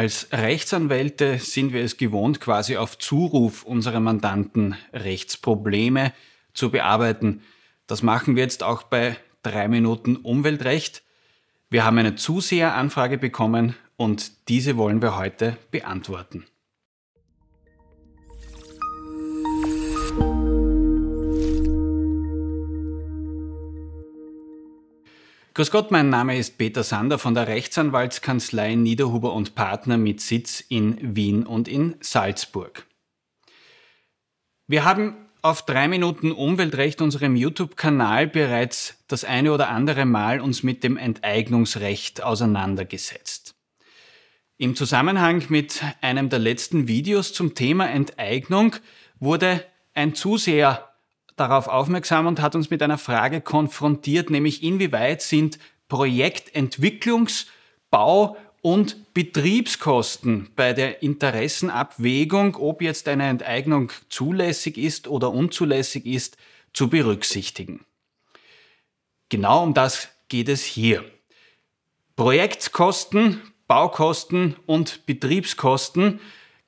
Als Rechtsanwälte sind wir es gewohnt, quasi auf Zuruf unserer Mandanten Rechtsprobleme zu bearbeiten. Das machen wir jetzt auch bei drei Minuten Umweltrecht. Wir haben eine Zuseheranfrage bekommen und diese wollen wir heute beantworten. Grüß Gott, mein Name ist Peter Sander von der Rechtsanwaltskanzlei Niederhuber und Partner mit Sitz in Wien und in Salzburg. Wir haben auf drei Minuten Umweltrecht unserem YouTube-Kanal bereits das eine oder andere Mal uns mit dem Enteignungsrecht auseinandergesetzt. Im Zusammenhang mit einem der letzten Videos zum Thema Enteignung wurde ein Zuseher darauf aufmerksam und hat uns mit einer Frage konfrontiert, nämlich inwieweit sind Projektentwicklungs-, Bau- und Betriebskosten bei der Interessenabwägung, ob jetzt eine Enteignung zulässig ist oder unzulässig ist, zu berücksichtigen. Genau um das geht es hier. Projektkosten, Baukosten und Betriebskosten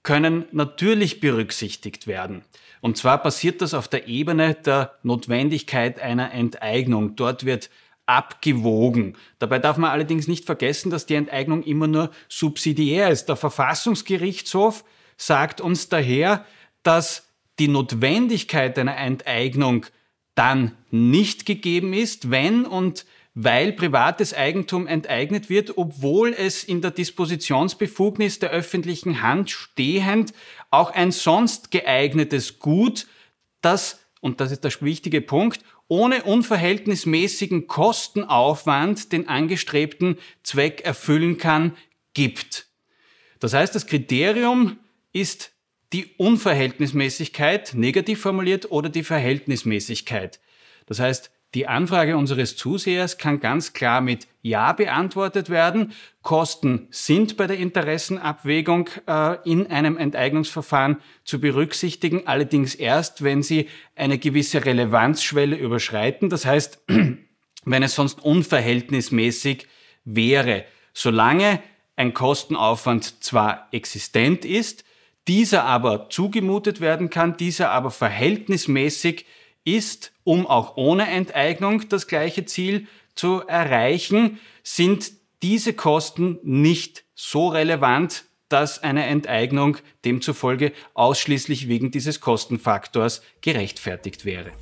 können natürlich berücksichtigt werden. Und zwar passiert das auf der Ebene der Notwendigkeit einer Enteignung. Dort wird abgewogen. Dabei darf man allerdings nicht vergessen, dass die Enteignung immer nur subsidiär ist. Der Verfassungsgerichtshof sagt uns daher, dass die Notwendigkeit einer Enteignung dann nicht gegeben ist, wenn und weil privates Eigentum enteignet wird, obwohl es in der Dispositionsbefugnis der öffentlichen Hand stehend auch ein sonst geeignetes Gut, das, und das ist der wichtige Punkt, ohne unverhältnismäßigen Kostenaufwand den angestrebten Zweck erfüllen kann, gibt. Das heißt, das Kriterium ist die Unverhältnismäßigkeit, negativ formuliert, oder die Verhältnismäßigkeit. Das heißt, die Anfrage unseres Zusehers kann ganz klar mit Ja beantwortet werden. Kosten sind bei der Interessenabwägung äh, in einem Enteignungsverfahren zu berücksichtigen, allerdings erst, wenn sie eine gewisse Relevanzschwelle überschreiten. Das heißt, wenn es sonst unverhältnismäßig wäre. Solange ein Kostenaufwand zwar existent ist, dieser aber zugemutet werden kann, dieser aber verhältnismäßig ist, um auch ohne Enteignung das gleiche Ziel zu erreichen, sind diese Kosten nicht so relevant, dass eine Enteignung demzufolge ausschließlich wegen dieses Kostenfaktors gerechtfertigt wäre.